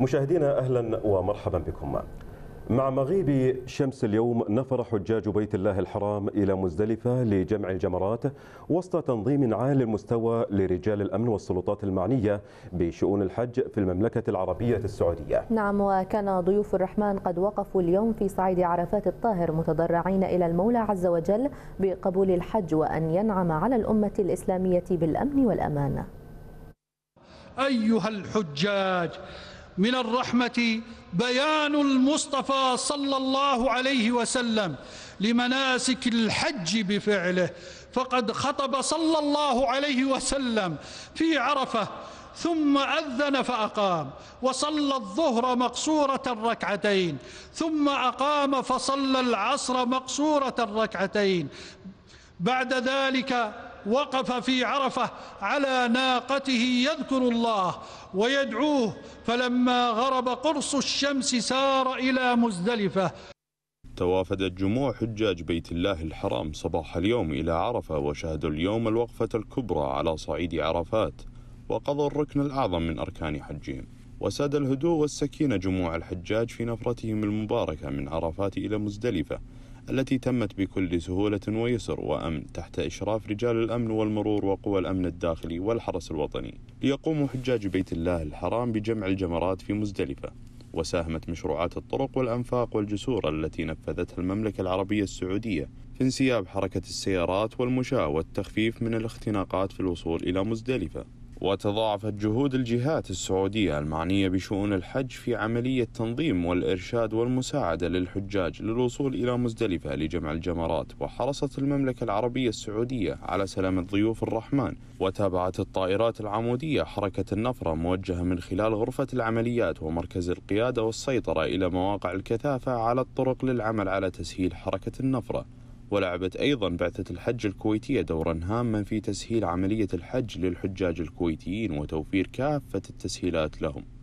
مشاهدينا أهلا ومرحبا بكم مع مغيب شمس اليوم نفر حجاج بيت الله الحرام إلى مزدلفة لجمع الجمرات وسط تنظيم عالي المستوى لرجال الأمن والسلطات المعنية بشؤون الحج في المملكة العربية السعودية نعم وكان ضيوف الرحمن قد وقفوا اليوم في صعيد عرفات الطاهر متضرعين إلى المولى عز وجل بقبول الحج وأن ينعم على الأمة الإسلامية بالأمن والأمان أيها الحجاج من الرحمة بيان المصطفى صلى الله عليه وسلم لمناسك الحج بفعله فقد خطب صلى الله عليه وسلم في عرفة ثم أذن فأقام وصلى الظهر مقصورة الركعتين ثم أقام فصلى العصر مقصورة الركعتين بعد ذلك وقف في عرفة على ناقته يذكر الله ويدعوه فلما غرب قرص الشمس سار إلى مزدلفة توافدت جموع حجاج بيت الله الحرام صباح اليوم إلى عرفة وشهدوا اليوم الوقفة الكبرى على صعيد عرفات وقضوا الركن الأعظم من أركان حجهم وساد الهدوء والسكينة جموع الحجاج في نفرتهم المباركة من عرفات إلى مزدلفة التي تمت بكل سهولة ويسر وأمن تحت إشراف رجال الأمن والمرور وقوى الأمن الداخلي والحرس الوطني ليقوم حجاج بيت الله الحرام بجمع الجمرات في مزدلفة وساهمت مشروعات الطرق والأنفاق والجسور التي نفذتها المملكة العربية السعودية في انسياب حركة السيارات والمشاة والتخفيف من الاختناقات في الوصول إلى مزدلفة وتضاعفت جهود الجهات السعودية المعنية بشؤون الحج في عملية تنظيم والإرشاد والمساعدة للحجاج للوصول إلى مزدلفة لجمع الجمرات وحرصت المملكة العربية السعودية على سلامة ضيوف الرحمن وتابعت الطائرات العمودية حركة النفرة موجهة من خلال غرفة العمليات ومركز القيادة والسيطرة إلى مواقع الكثافة على الطرق للعمل على تسهيل حركة النفرة ولعبت أيضا بعثة الحج الكويتية دورا هاما في تسهيل عملية الحج للحجاج الكويتيين وتوفير كافة التسهيلات لهم